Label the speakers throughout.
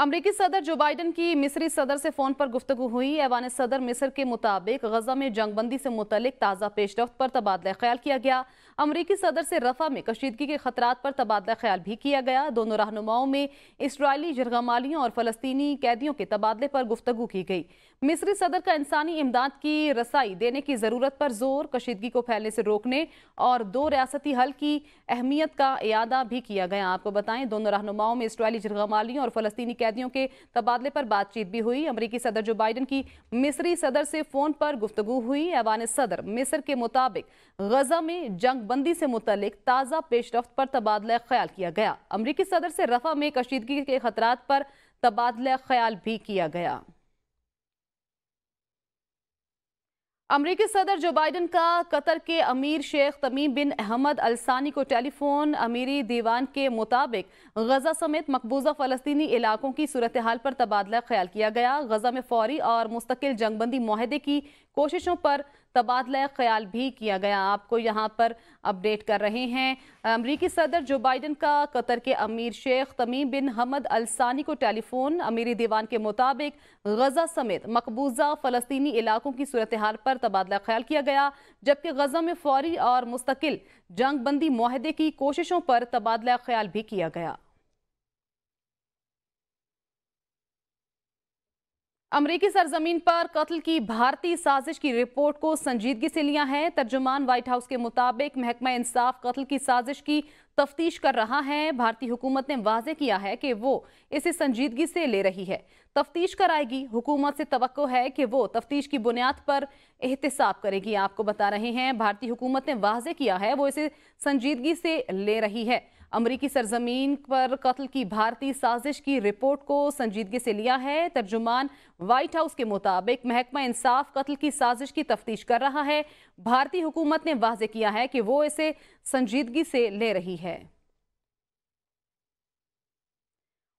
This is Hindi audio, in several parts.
Speaker 1: अमरीकी सदर जो बाइडन की मिस्री सदर से फ़ोन पर गुफ्तु हुई ऐवान सदर मिस्र के मुताबिक गजा में जंगबंदी से मुतलिक ताज़ा पेशरफ पर तबादला ख्याल किया गया अमरीकी सदर से रफा में कशीदगी के खतरा पर तबादला ख्याल भी किया गया दोनों रहनुमाओं में इसराइली जरगमालियों और फलस्तनी कैदियों के तबादले पर गुफ्तु की गई मिस्री सदर का इंसानी इमदाद की रसाई देने की ज़रूरत पर जोर कशीदगी को फैलने से रोकने और दो रियासती हल की अहमियत का अदा भी किया गया आपको बताएं दोनों रहनुमाओं में इसराइली जरगमालियों और फलस्तनी कैदियों के तबादले पर बातचीत भी हुई अमरीकी सदर जो बाइडन की मिस्री सदर से फ़ोन पर गुफ्तु हुई ऐवान सदर मिस्र के मुताबिक गजा में जंग बंदी से मुतलिक ताज़ा पेशरफ पर तबादला ख्याल किया गया अमरीकी सदर से रफा में कशीदगी के खतरात पर तबादला ख्याल भी किया गया अमरीकी सदर जो बाइडन का कतर के अमीर शेख तमीम बिन अहमद अलसानी को टेलीफोन अमीरी दीवान के मुताबिक गजा समेत मकबूजा फ़लस्तनी इलाकों की सूरत हाल पर तबादला ख्याल किया गया गजा में फौरी और मुस्तकिल जंगबंदी माहदे की कोशिशों पर तबादला ख्याल भी किया गया आपको यहाँ पर अपडेट कर रहे हैं अमरीकी सदर जो बाइडन का कतर के अमीर शेख तमीम बिन हमद अलसानी को टेलीफोन अमीरी दीवान के मुताबिक गजा समेत मकबूजा फ़लस्तनी इलाकों की सूरत हाल पर तबादला ख्याल किया गया जबकि गजा में फौरी और मुस्तकिल जंग बंदी माहदे की कोशिशों पर तबादला ख्याल भी किया गया अमरीकी सरजमीन पर कत्ल की भारतीय साजिश की रिपोर्ट को संजीदगी से लिया है तर्जुमान व्हाइट हाउस के मुताबिक महकमा इंसाफ कत्ल की साजिश की तफ्तीश कर रहा है भारतीय हुकूमत ने वाजे किया है कि वो इसे संजीदगी से ले रही है तफ्तीश कराएगी हुकूमत से तो है कि वो तफ्तीश की बुनियाद पर एहतसाब करेगी आपको बता रहे हैं भारतीय हुकूमत ने वाजे किया है वो इसे संजीदगी से ले रही है अमरीकी सरजमीन पर कत्ल की भारतीय साजिश की रिपोर्ट को संजीदगी से लिया है तर्जुमान व्हाइट हाउस के मुताबिक महकमा इंसाफ कत्ल की साजिश की तफ्तीश कर रहा है भारतीय हुकूमत ने वाजे किया है कि वो इसे संजीदगी से ले रही है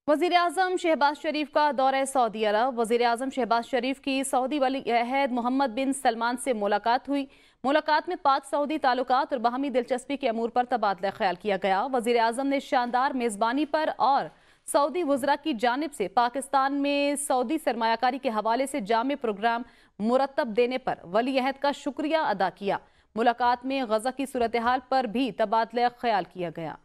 Speaker 1: वजीर अजम शहबाज शरीफ का दौरा सऊदी अरब वजीर अजम शहबाज शरीफ की सऊदी वली अहद मोहम्मद बिन सलमान से मुलाकात हुई मुलाकात में पाक सऊदी ताल्लुक और बाहमी दिलचस्पी के अमूर पर तबादला ख्याल किया गया वजीर अजम ने शानदार मेज़बानी पर और सऊदी वजरा की जानब से पाकिस्तान में सऊदी सरमाकारी के हवाले से जाम प्रोग्राम मुरतब देने पर वली अहद का शुक्रिया अदा किया मुलाकात में गजा की सूरत हाल पर भी तबादला ख्याल किया गया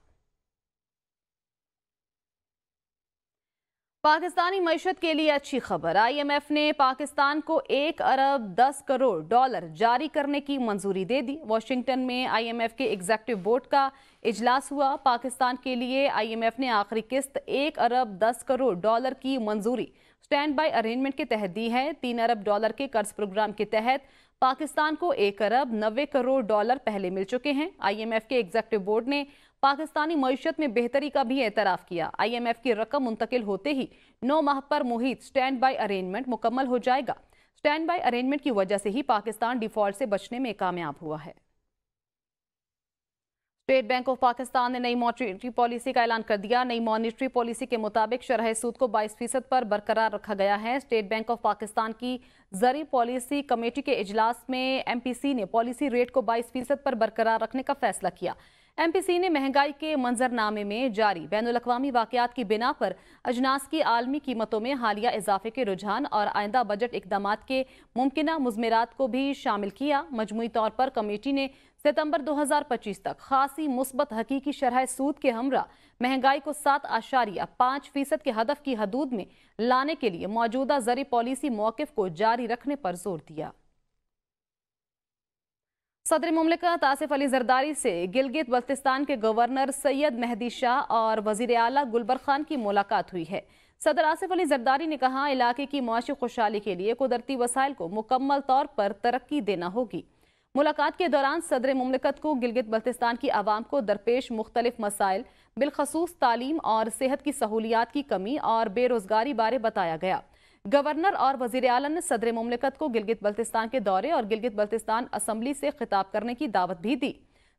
Speaker 1: पाकिस्तानी मीशत के लिए अच्छी खबर आईएमएफ ने पाकिस्तान को एक अरब दस करोड़ डॉलर जारी करने की मंजूरी दे दी वॉशिंगटन में आईएमएफ के एग्जेक्टिव बोर्ड का इजलास हुआ पाकिस्तान के लिए आईएमएफ ने आखिरी किस्त एक अरब दस करोड़ डॉलर की मंजूरी स्टैंड बाई अरेंजमेंट के तहत दी है तीन अरब डॉलर के कर्ज प्रोग्राम के तहत पाकिस्तान को एक अरब नब्बे करोड़ डॉलर पहले मिल चुके हैं आईएमएफ के एग्जेक्टिव बोर्ड ने पाकिस्तानी मीशत में बेहतरी का भी एतराफ़ किया आईएमएफ की रकम मुंतकिल होते ही नौ माह पर मुहित स्टैंड बाई अरेंजमेंट मुकम्मल हो जाएगा स्टैंड बाई अरेंजमेंट की वजह से ही पाकिस्तान डिफॉल्ट से बचने में कामयाब हुआ है स्टेट बैंक ऑफ पाकिस्तान ने नई मॉनिटरी पॉलिसी का ऐलान कर दिया नई मॉनिटरी पॉलिसी के मुताबिक शरह सूद को 22 फीसद पर बरकरार रखा गया है स्टेट बैंक ऑफ पाकिस्तान की जरी पॉलिसी कमेटी के इजलास में एमपीसी ने पॉलिसी रेट को 22 फीसद पर बरकरार रखने का फैसला किया एमपीसी ने महंगाई के मंजरनामे में जारी बैन अवी वाकत की बिना पर अजनास की आलमी कीमतों में हालिया इजाफे के रुझान और आइंदा बजट इकदाम के मुमकिन मजमरात को भी शामिल किया मजमू तौर पर कमेटी ने सितंबर 2025 तक खासी मुस्बत हकीकी शरह सूद के हमरा महंगाई को सात आशारिया पाँच फीसद के हदफ की हदूद में लाने के लिए मौजूदा जरी पॉलिसी मौकफ को जारी रखने पर जोर दिया सदर ममलिकत आसिफ अली जरदारी से गिलगित बल्तिस्तान के गवर्नर सैयद मेहदी शाह और वजीर अला गुलबर खान की मुलाकात हुई है सदर आसिफ अली जरदारी ने कहा इलाके की मुआशी खुशहाली के लिए कुदरती वसाइल को मुकम्मल तौर पर तरक्की देना होगी मुलाकात के दौरान सदर ममलिकत को गिलगित बल्तिस्तान की आवाम को दरपेश मुख्तलिफ मसाइल बिलखसूस तालीम और सेहत की सहूलियात की कमी और बेरोज़गारी बारे बताया गया गवर्नर और वजीर अलम ने सदर ममलिकत को गिलगित बल्तिस्तान के दौरे और गिलगित बल्तिस्तान असम्बली से खिताब करने की दावत भी दी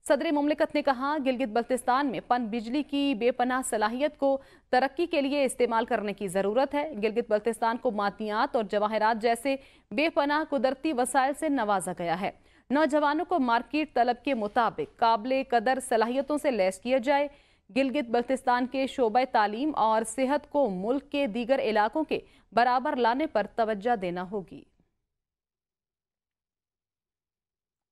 Speaker 1: सदर ममलिकत ने कहा गिलगित बल्तिस्तान में पन बिजली की बेपनाह सलाहियत को तरक्की के लिए इस्तेमाल करने की ज़रूरत है गिलगित बल्तिस्तान को मातियात और जवाहरात जैसे बेपनाह कुदरती वसायल से नवाजा गया है नौजवानों को मार्केट तलब के मुताबिक काबिल कदर सलाहियतों से लैस किया जाए गिलगित बल्तिस्तान के शोबा तालीम और सेहत को मुल्क के दीगर इलाकों के बराबर लाने पर तोज्जा देना होगी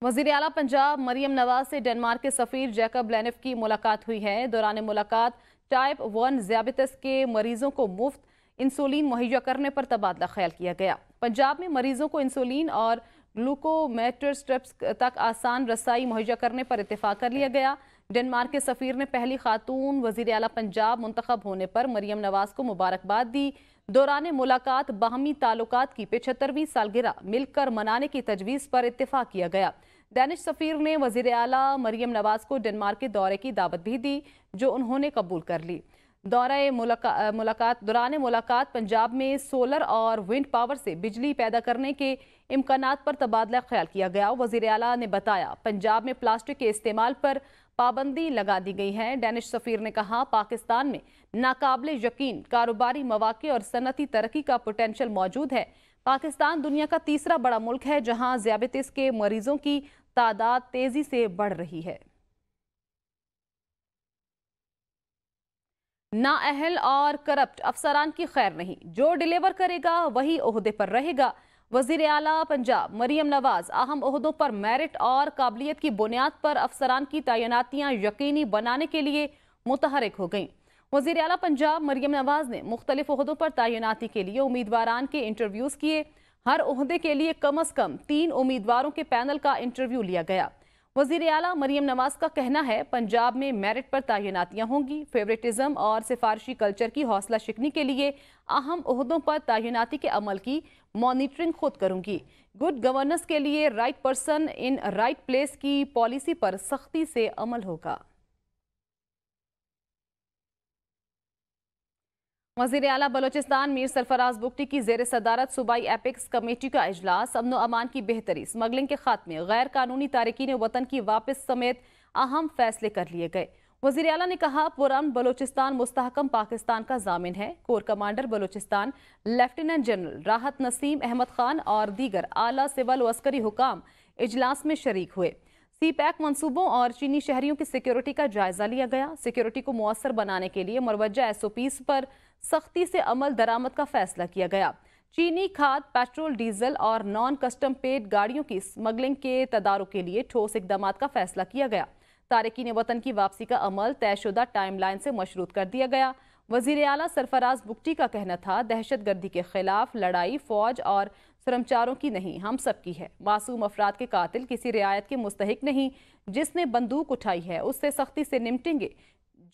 Speaker 1: वजीर अला पंजाब मरियम नवाज से डेनमार्क के सफ़ीर जैकब लैनफ की मुलाकात हुई है दौरान मुलाकात टाइप वन ज्याबितस के मरीजों को मुफ्त इंसुलिन मुहैया करने पर तबादला ख्याल किया गया पंजाब में मरीजों को इंसुलिन और ग्लूकोमेटर स्ट्रिप्स तक आसान रसाई मुहैया करने पर इतफाक़ कर लिया गया डेनमार्क के सफ़ीर ने पहली खातून वजीर अला पंजाब मंतखब होने पर मरीम नवाज को मुबारकबाद दी दौरान मुलाकात बाहमी ताल्लुक की पिछहत्तरवीं सालगिरह मिलकर मनाने की तजवीज़ पर इतफाक़ किया गया डैनिश सफ़ीर ने वजीर अला मरीम नवाज को डेनमार्क के दौरे की दावत भी दी जो उन्होंने कबूल कर ली दौरे मुलाका, मुलाकात दौरान मुलाकात पंजाब में सोलर और विंड पावर से बिजली पैदा करने के इम्कान पर तबादला ख्याल किया गया वजीर अला ने बताया पंजाब में प्लास्टिक के इस्तेमाल पर पाबंदी लगा दी गई है डैनिश सफ़ीर ने कहा पाकिस्तान में नाकाबले यकीन कारोबारी मौाक़े और सनती तरक्की का पोटेंशल मौजूद है पाकिस्तान दुनिया का तीसरा बड़ा मुल्क है जहां ज्याबतिस के मरीजों की तादाद तेजी से बढ़ रही है अहल और करप्ट अफसरान की खैर नहीं जो डिलीवर करेगा वही अहदे पर रहेगा वजीर अला पंजाब मरीम नवाज अहम अहदों पर मेरिट और काबिलियत की बुनियाद पर अफसरान की तैनातियाँ यकीनी बनाने के लिए मुतहरक हो गईं वजीर अला पंजाब मरीम नवाज ने मुख्तलिफ अहदों पर तैनाती के लिए उम्मीदवार के इंटरव्यूज़ किए हर अहदे के लिए कम अज़ कम तीन उम्मीदवारों के पैनल का इंटरव्यू लिया गया वजीर अला मरीम नवाज का कहना है पंजाब में मेरिट पर तैनातियाँ होंगी फेवरेटिज्म और सिफारशी कल्चर की हौसला शिकनी के लिए अहम अहदों पर तैनाती के अमल की मॉनिटरिंग खुद करूंगी गुड गवर्नेंस के लिए right person in right place की पॉलिसी पर सख्ती से अमल होगा वजीर अला बलोचिस्तान मीर सरफराज बुकटी की जेर सदारत सूबाई एपिक्स कमेटी का अजलास अमन अमान की बेहतरी स्मगलिंग के खात्मे गैर कानूनी तारकिन वतन की वापस समेत अहम फैसले कर लिए गए वजीर अला ने कहा पुरान बलोचिस्तान मुस्तकम पाकिस्तान का जामिन है core commander Balochistan lieutenant general Rahat Naseem Ahmad Khan और दीगर आला सिवल वस्करी हुकाम इजलास में शरीक हुए सी पैक मनसूबों और चीनी शहरियों की सिक्योरिटी का जायजा लिया गया सिक्योरिटी को मौसर बनाने के लिए मरवजा पीज पर सख्ती से अमल दरामद का फैसला किया गया चीनी खाद पेट्रोल डीजल और नॉन कस्टम पेड गाड़ियों की स्मगलिंग के तदारों के लिए ठोस इकदाम का फैसला किया गया तारकिन वतन की वापसी का अमल तयशुदा टाइमलाइन से मशरूत कर दिया गया वजीर अला सरफराज बुकटी का कहना था दहशत गर्दी के खिलाफ लड़ाई फौज और सरमचारों की नहीं हम सब की है मासूम अफराद के कातिल किसी रियायत के मुस्तक नहीं जिसने बंदूक उठाई है उससे सख्ती से निपटेंगे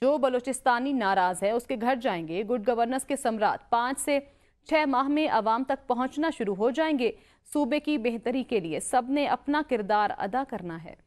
Speaker 1: जो बलोचिस्तानी नाराज है उसके घर जाएंगे गुड गवर्नेंस के सम्राट पाँच से छः माह में आवाम तक पहुँचना शुरू हो जाएंगे सूबे की बेहतरी के लिए सब ने अपना किरदार अदा करना है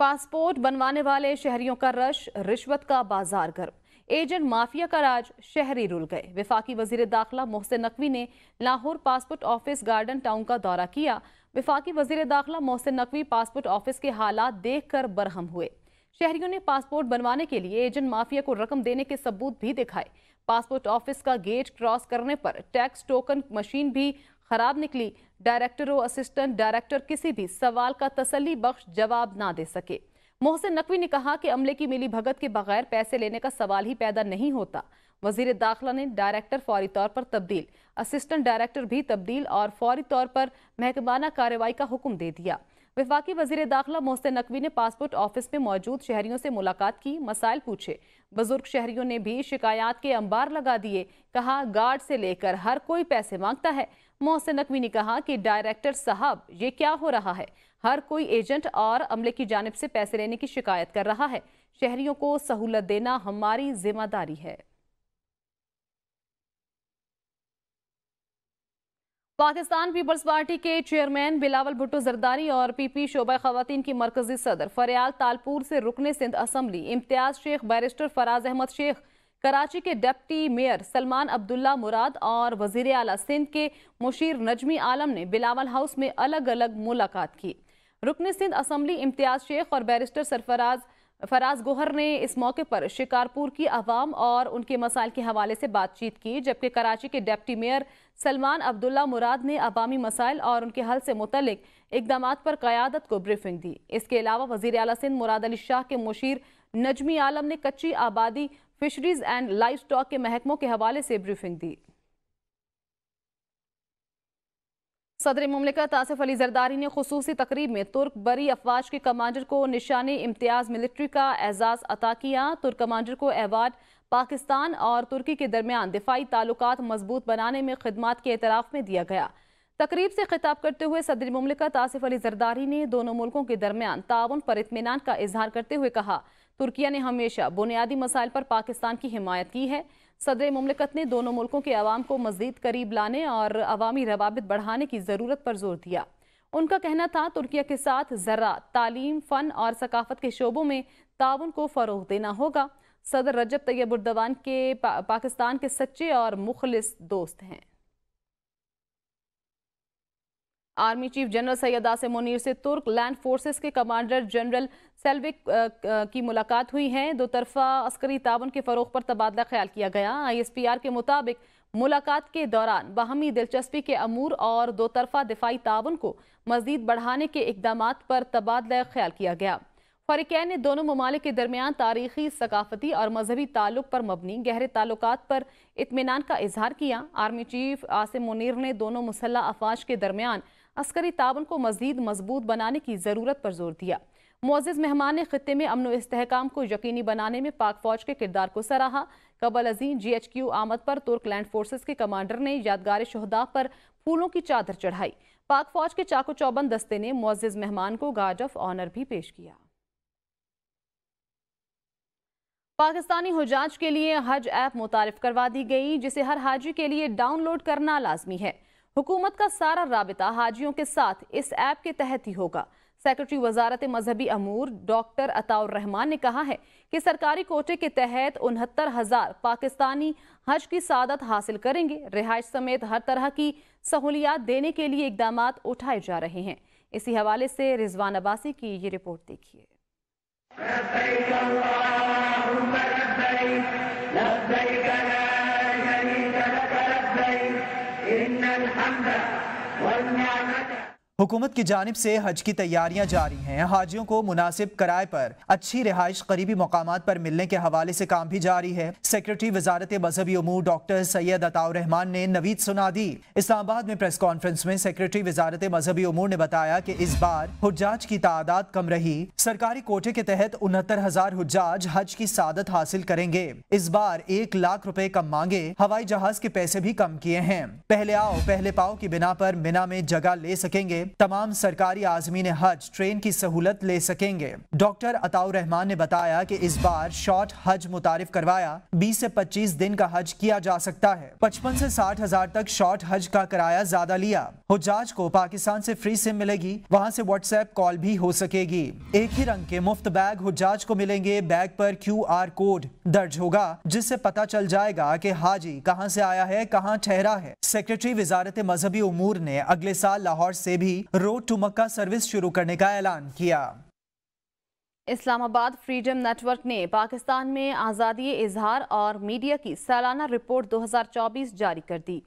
Speaker 1: पासपोर्ट बनवाने वाले शहरियों का रश रिश्वत का बाजार गर्म एजेंट माफिया का राज शहरी रुल गए विफाकी वजीर दाखिला मोहसिन नकवी ने लाहौर पासपोर्ट ऑफिस गार्डन टाउन का दौरा किया विफाकी वजीर दाखिला मोहसिन नकवी पासपोर्ट ऑफिस के हालात देखकर बरहम हुए शहरियों ने पासपोर्ट बनवाने के लिए एजेंट माफिया को रकम देने के सबूत भी दिखाए पासपोर्ट ऑफिस का गेट क्रॉस करने पर टैक्स टोकन मशीन भी खराब निकली डायरेक्टर और असिस्टेंट डायरेक्टर किसी भी सवाल का तसली बख्श जवाब ना दे सके मोहसिन नकवी ने कहा कि अमले की मिली भगत के बगैर पैसे लेने का सवाल ही पैदा नहीं होता वजीर दाखिला ने डायरेक्टर फौरी तौर पर तब्दील असिस्टेंट डायरेक्टर भी तब्दील और फौरी तौर पर महकमाना कार्रवाई का हुक्म दे दिया विफाकी वजीर दाखिला मोहसिन नकवी ने पासपोर्ट ऑफिस में मौजूद शहरियों से मुलाकात की मसाइल पूछे बुजुर्ग शहरियों ने भी शिकायत के अंबार लगा दिए कहा गार्ड से लेकर हर कोई पैसे मांगता है मोहसिन नकवी ने कहा कि डायरेक्टर साहब ये क्या हो रहा है हर कोई एजेंट और अमले की जानब से पैसे लेने की शिकायत कर रहा है शहरियों को सहूलत देना हमारी जिम्मेदारी है पाकिस्तान पीपल्स पार्टी के चेयरमैन बिलावल भुट्टो जरदारी और पीपी शोबा खवतान की मरकजी सदर फरियाल तालपुर से रुकने सिंध असम्बली इम्तियाज शेख बैरिस्टर फराज अहमद शेख कराची के डिप्टी मेयर सलमान अब्दुल्ला मुराद और वजीर अला सिंध के मुशीर नजमी आलम ने बिलावल हाउस में अलग अलग मुलाकात की रुकन सिंध असम्बली इम्तियाज़ शेख और बैरिस्टर सरफराज फराज गोहर ने इस मौके पर शिकारपुर की आवाम और उनके मसाइल के हवाले से बातचीत की जबकि कराची के डिप्टी मेयर सलमान अब्दुल्ला मुराद ने अवामी मसाइल और उनके हल से मुतल इकदाम पर क़्यादत को ब्रीफिंग दी इसके अलावा वजीर अला सिंध मुराद अली शाह के मुशीर नजमी आलम ने कच्ची आबादी फिशरीज एंड लाइफ स्टॉक के महकमों के हवाले से ब्रीफिंग दी सदर ममलिकत आसिफ अली जरदारी ने खसूसी तकरीब में तुर्क बरी अफवाज के कमांडर को निशान इम्तियाज़ मिलिट्री का एजाज़ अता किया तुर्क कमांडर को एवार्ड पाकिस्तान और तुर्की के दरमियान दिफाई ताल्लुक मजबूत बनाने में खदमात के एतराफ़ में दिया गया तकरीब से खिताब करते हुए सदर ममलिकत आसिफ अली जरदारी ने दोनों मुल्कों के दरमियान ताउन पर इतमान का इजहार करते हुए कहा तुर्किया ने हमेशा बुनियादी मसाइल पर पाकिस्तान की हिमायत की है सदर ममलिकत ने दोनों मुल्कों के आवाम को मजीद करीब लाने और अवामी रवाबित बढ़ाने की ज़रूरत पर जोर दिया उनका कहना था तुर्किया के साथ ज़रा तालीम फ़न और सकाफत के शोबों में ताउन को फ़रोग देना होगा सदर रजब तैयब उर्दवान के पा, पाकिस्तान के सच्चे और मुखलिस दोस्त हैं army chief general Syed Asim Munir से तुर्क लैंड फोर्सेस के कमांडर जनरल सेल्विक की मुलाकात हुई है दो तरफा अस्करी ताबन के फ़रोग पर तबादला ख्याल किया गया आई एस पी आर के मुताबिक मुलाकात के दौरान बाहमी दिलचस्पी के अमूर और दो तरफा दिफाई ताबन को मजदीद बढ़ाने के इकदाम पर तबादला ख्याल किया गया फरीकैन ने दोनों ममालिक के दरमियान तारीखी सकाफती और मजहबी ताल्लुक पर मबनी गहरे ताल्लुक पर इतमान का इजहार किया आर्मी चीफ आसिम मुनर ने दोनों मुसल्ह अफवाज के दरमियान अस्करी ताबन को मजदीद मजबूत बनाने की ज़रूरत पर जोर दिया मोजिज मेहमान ने खत्े में अमन इसकाम को यकीनी बनाने में पाक फौज के किरदार को सराहा कबल अजीम जी एच क्यू आमद पर तुर्क लैंड फोर्सेज के कमांडर ने यादगार शहदा पर फूलों की चादर चढ़ाई पाक फौज के चाको चौबंद दस्ते ने मोजिज मेहमान को गार्ड ऑफ ऑनर भी पेश किया पाकिस्तानी हजाज के लिए हज ऐप मुतारफ करवा दी गई जिसे हर हाजी के लिए डाउनलोड करना लाजमी है हुकूमत का सारा रबता हाजियों के साथ इस ऐप के तहत ही होगा सेक्रेटरी वजारत मजहबी अमूर डॉक्टर अताउर रहमान ने कहा है कि सरकारी कोटे के तहत उनहत्तर हज़ार पाकिस्तानी हज की सादत हासिल करेंगे रिहाइश समेत हर तरह की सहूलियात देने के लिए इकदाम उठाए जा रहे हैं इसी हवाले से रिजवान अब्बासी की ये रिपोर्ट देखिए
Speaker 2: हुकूमत की जानब से हज की तैयारियां जारी हैं हाजियों को मुनासिब किराए पर अच्छी रिहाइश करीबी मकाम पर मिलने के हवाले से काम भी जारी है सेक्रेटरी वजारत मजहबी अमूर डॉक्टर सैयद अताउर रहमान ने नवीद सुना दी इस्लामाबाद में प्रेस कॉन्फ्रेंस में सेक्रेटरी वजारत मजहबी अमूर ने बताया की इस बार हजाज की तादाद कम रही सरकारी कोटे के तहत उनहत्तर हजार हजाज हज की सादत हासिल करेंगे इस बार एक लाख रुपए कम मांगे हवाई जहाज के पैसे भी कम किए हैं पहले आओ पहले पाओ की बिना पर मिना में जगह ले सकेंगे तमाम सरकारी आजमीन हज ट्रेन की सहूलत ले सकेंगे डॉक्टर अताउर रहमान ने बताया कि इस बार शॉर्ट हज मुतारिफ़ करवाया 20 से 25 दिन का हज किया जा सकता है 55 से साठ हजार तक शॉर्ट हज का किराया ज्यादा लिया हजाज को पाकिस्तान से फ्री सिम मिलेगी वहाँ से व्हाट्सएप कॉल भी हो सकेगी एक ही रंग के मुफ्त बैग हजाज को मिलेंगे बैग पर क्यू आर कोड दर्ज होगा जिससे पता चल जाएगा की हाजी कहाँ ऐसी आया है कहाँ ठहरा है सेक्रेटरी वजारत मजहबी उमूर ने अगले साल लाहौर ऐसी भी रोड टू मक्का सर्विस शुरू करने का ऐलान किया
Speaker 1: इस्लामाबाद फ्रीडम नेटवर्क ने पाकिस्तान में आज़ादी इजहार और मीडिया की सालाना रिपोर्ट 2024 जारी कर दी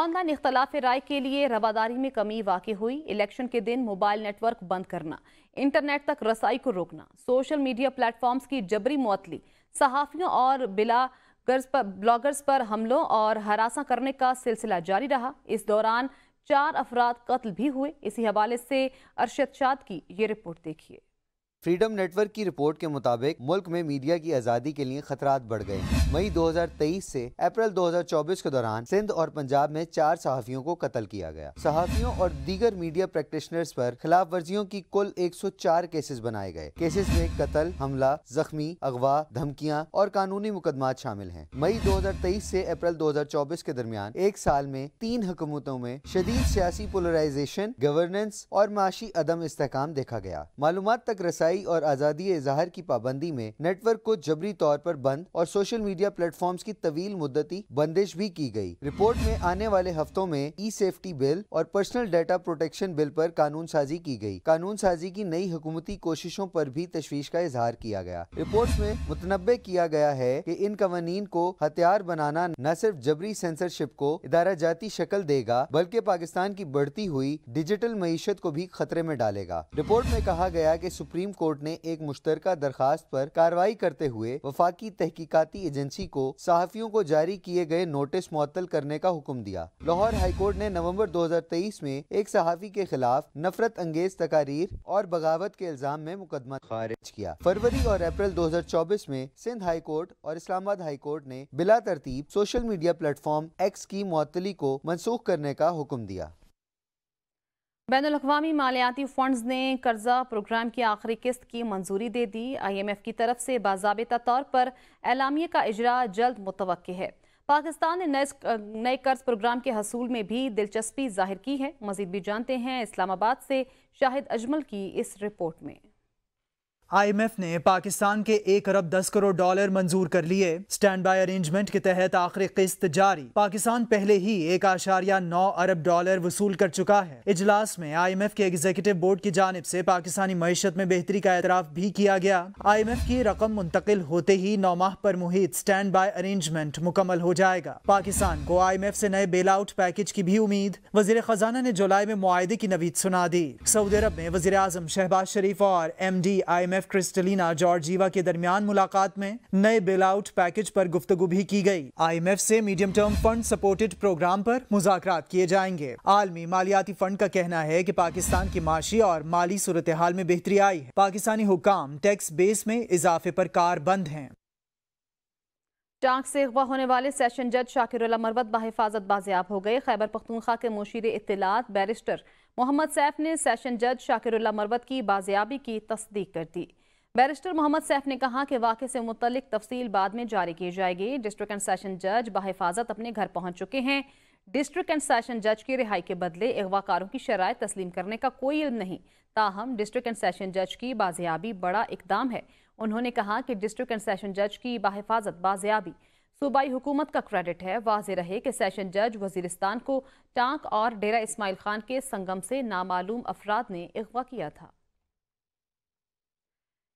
Speaker 1: ऑनलाइन इख्तलाफ राय के लिए रवादारी में कमी वाकई हुई इलेक्शन के दिन मोबाइल नेटवर्क बंद करना इंटरनेट तक रसाई को रोकना सोशल मीडिया प्लेटफॉर्म्स की जबरी मुतली सहाफ़ियों और बिला पर ब्लॉगर्स पर हमलों और हरासा करने का सिलसिला जारी रहा इस दौरान चार अफराद कत्ल भी हुए इसी हवाले से अरशद शाद की ये रिपोर्ट देखिए
Speaker 3: फ्रीडम नेटवर्क की रिपोर्ट के मुताबिक मुल्क में मीडिया की आज़ादी के लिए खतरा बढ़ गए मई 2023 से अप्रैल 2024 के दौरान सिंध और पंजाब में चार सहाफ़ियों को कत्ल किया गया सहाफ़ियों और दीगर मीडिया प्रैक्टिशनर्स पर खिलाफ वर्जियों की कुल 104 केसेस बनाए गए केसेस में कत्ल हमला जख्मी अगवा धमकियाँ और कानूनी मुकदमा शामिल है मई दो से अप्रैल दो के दरमियान एक साल में तीन हुकूमतों में शदीद सियासी पोलराइजेशन गवर्नेंस और माशी अदम इस्तेकाम देखा गया मालूम तक रसाई रिहाई और आज़ादी इजहार की पाबंदी में नेटवर्क को जबरी तौर पर बंद और सोशल मीडिया प्लेटफॉर्म्स की तवील मुद्दती बंदिश भी की गई रिपोर्ट में आने वाले हफ्तों में ई सेफ्टी बिल और पर्सनल डाटा प्रोटेक्शन बिल पर कानून साजी की गई कानून साजी की नई हुकूमती कोशिशों पर भी तशवीश का इजहार किया गया रिपोर्ट में मुतनबे किया गया है कि इन कवानीन को हथियार बनाना न सिर्फ जबरी सेंसरशिप को इदारा जाती शक्ल देगा बल्कि पाकिस्तान की बढ़ती हुई डिजिटल मीशत को भी खतरे में डालेगा रिपोर्ट में कहा गया कि सुप्रीम कोर्ट ने एक मुश्तर दरखास्त पर कार्रवाई करते हुए वफाकी तहकीकती एजेंसी को सहाफियों को जारी किए गए नोटिस मुतल करने का हुक्म दिया लाहौर हाईकोर्ट ने नवम्बर दो हजार तेईस में एक सहाफ़ी के खिलाफ नफरत अंगेज तकारीर और बगावत के इल्जाम में मुकदमा खारिज किया फरवरी और अप्रैल दो हजार चौबीस में सिंध हाई कोर्ट और इस्लामाबाद हाई कोर्ट ने बिला तरतीब सोशल मीडिया प्लेटफॉर्म एक्स की मअतली को मनसूख करने का हुक्म दिया
Speaker 1: बैन अवी मालियाती फंड्स ने कर्जा प्रोग्राम की आखिरी किस्त की मंजूरी दे दी आई एम एफ की तरफ से बाबा तौर पर एलामिया का इजरा जल्द मुतव है पाकिस्तान ने नए कर्ज प्रोग्राम के हसूल में भी दिलचस्पी जाहिर की है मजीद भी जानते हैं इस्लामाबाद से शाहिद अजमल की इस रिपोर्ट में
Speaker 2: आईएमएफ ने पाकिस्तान के एक अरब दस करोड़ डॉलर मंजूर कर लिए स्टैंड बाय अरेंजमेंट के तहत आखिरी किस्त जारी पाकिस्तान पहले ही एक आशारिया नौ अरब डॉलर वसूल कर चुका है इजलास में आईएमएफ के एग्जीक्यूटिव बोर्ड की जानब से पाकिस्तानी मीशत में बेहतरी का एतराफ भी किया गया आईएमएफ की रकम मुंतकिल होते ही नौ माह पर मुहित स्टैंड बाय अरेंजमेंट मुकम्मल हो जाएगा पाकिस्तान को आई एम एफ ऐसी नए बेल आउट पैकेज की भी उम्मीद वजीर खजाना ने जुलाई में मुआदे की नवीद सुना दी सऊदी अरब में वजी आजम शहबाज शरीफ और M D I M F Kristalina Georgieva के दरमियान मुलाकात में नए बिल आउट पैकेज पर गुफ्तगु भी की गई आईएमएफ से medium term fund supported programme पर मुजाकर किए जाएंगे आलमी मालियाती फंड का कहना है कि पाकिस्तान की माशी और माली सूरत हाल में बेहतरी आई है पाकिस्तानी हुकाम टैक्स बेस में इजाफे पर कार बंद हैं
Speaker 1: जांच से अगवा होने वाले सेशन जज शाकिरुल्ला मरवत बाहिफाजत बाजियाब हो गए खैबर पख्तूनख्वा के मुशीर इतलात बैरिस्टर मोहम्मद सैफ ने सेशन जज शाकिरुल्ला मरवत की बाजियाबी की तस्दीक कर दी बैरिस्टर मोहम्मद सैफ ने कहा कि वाक़े से मुतलिक तफसील बाद में जारी की जाएगी डिस्ट्रिक्ट एंड सेशन जज बाहिफाजत अपने घर पहुंच चुके हैं डिस्ट्रिक्ट एंड सेशन जज की रिहाई के बदले अगवाकारों की शराय तस्लीम करने का कोई इल्म नहीं ताहम डिस्ट्रिक्ट एंड सेशन जज की बाजियाबी बड़ा इकदाम है उन्होंने कहा कि डिस्ट्रिक्ट एंड सेशन जज की बाहिफाजत बाजियाबी सूबाई हुकूमत का क्रेडिट है वाज रहे कि सेशन जज वजीरस्तान को टाँक और डेरा इसमाइल खान के संगम से नामालूम अफराद ने अगवा किया था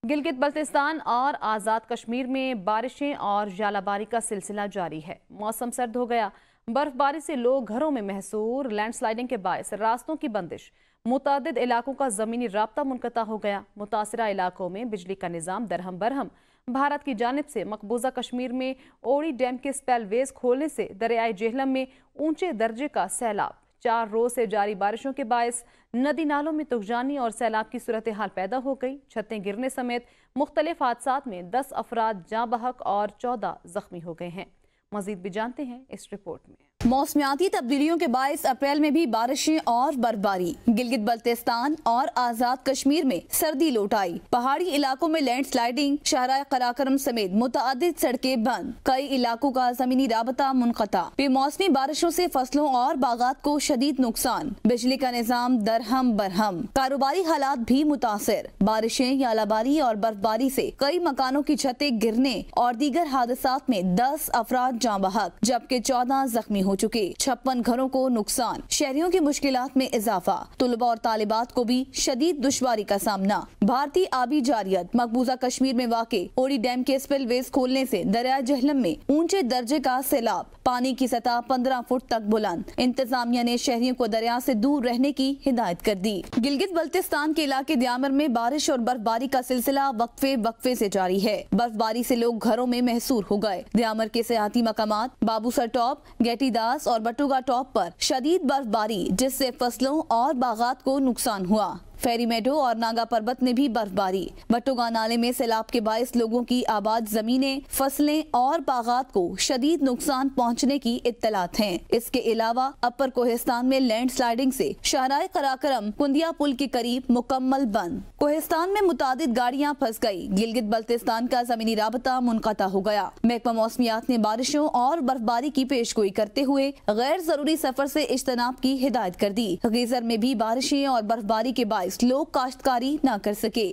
Speaker 1: गिलगित बल्तिस्तान और आज़ाद कश्मीर में बारिशें और जालाबारी का सिलसिला जारी है मौसम सर्द हो गया बर्फबारी से लोग घरों में महसूर लैंडस्लाइडिंग के बायस रास्तों की बंदिश मुतद इलाकों का ज़मीनी रबता मुनकता हो गया मुतासर इलाकों में बिजली का निज़ाम दरहम बरहम भारत की जानब से मकबूजा कश्मीर में ओड़ी डैम के स्पेलवेज खोलने से दरियाए जेहलम में ऊंचे दर्जे का सैलाब चार रोज से जारी बारिशों के बायस नदी नालों में तुगजानी और सैलाब की सूरत हाल पैदा हो गई छतें गिरने समेत मुख्तलिफ हादसा में दस अफराद जाँ बहक और चौदह जख्मी हो गए हैं मजीद भी जानते हैं इस रिपोर्ट में
Speaker 4: मौसमियाती तब्दीलियों के बायस अप्रैल में भी बारिशें और बर्फबारी गिलगित बल्तिस्तान और आजाद कश्मीर में सर्दी लौट आई पहाड़ी इलाकों में लैंड स्लाइडिंग शहरा कराक्रम समेत मुतद सड़कें बंद कई इलाकों का जमीनी रबता मुनता बेमौसमी बारिशों ऐसी फसलों और बागात को शदीद नुकसान बिजली का निज़ाम दरहम बरहम कारोबारी हालात भी मुतासर बारिशें यालाबारी और बर्फबारी ऐसी कई मकानों की छतें गिरने और दीगर हादसा में दस अफराद जाँ बहक जबकि चौदह जख्मी हुए हो चुके छप्पन घरों को नुकसान शहरियों की मुश्किल में इजाफा तुलबा और तालिबात को भी शदीद दुशारी का सामना भारतीय आबी जारियत मकबूजा कश्मीर में वाक़ ओडी डैम के स्पिल वेज खोलने ऐसी दरिया जहलम में ऊंचे दर्जे का सैलाब पानी की सतह पंद्रह फुट तक बुलंद इंतजामिया ने शहरियों को दरिया ऐसी दूर रहने की हिदायत कर दी गिलगित बल्तिस्तान के इलाके दियामर में बारिश और बर्फबारी का सिलसिला वक्फे वक्फे ऐसी जारी है बर्फबारी ऐसी लोग घरों में महसूर हो गए दियामर के सियाती मकाम बाबूसर टॉप गेटी ब्यास और बटुगा टॉप पर शदीद बर्फबारी जिससे फसलों और बागात को नुकसान हुआ फेरीमेडो और नागा पर्वत में भी बर्फबारी बटोगा नाले में सैलाब के बायस लोगों की आबाद जमीने फसलें और बागात को शदीद नुकसान पहुँचने की इतलात है इसके अलावा अपर कोहिस्तान में लैंड स्लाइडिंग ऐसी शाहराय कराक्रम कुंदिया पुल के करीब मुकम्मल बंद कोहिस्तान में मुताद गाड़ियाँ फंस गयी गिलगित बल्तिस्तान का जमीनी रबता मुनता हो गया महकमा मौसमियात ने बारिशों और बर्फबारी की पेशगोई करते हुए गैर जरूरी सफर ऐसी इज्तनाब की हिदायत कर दी गीजर में भी बारिशें और बर्फबारी के बाद लोग काश्तकारी ना कर सके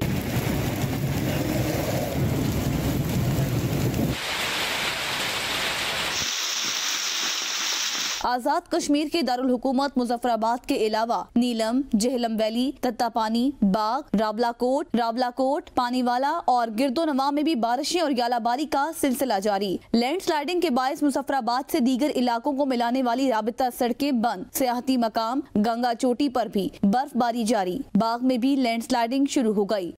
Speaker 4: आज़ाद कश्मीर के हुकूमत मुजफ्फराबाद के अलावा नीलम जेहलम वैली तत्तापानी बाग राबला कोट पानीवाला और गिरदो नवा में भी बारिशें और गालाबारी का सिलसिला जारी लैंड स्लाइडिंग के बायस मुजफ्फराबाद से दीगर इलाकों को मिलाने वाली राबता सड़कें बंद सियाहती मकाम गंगा चोटी आरोप भी बर्फबारी जारी बाग में भी लैंड स्लाइडिंग शुरू हो गयी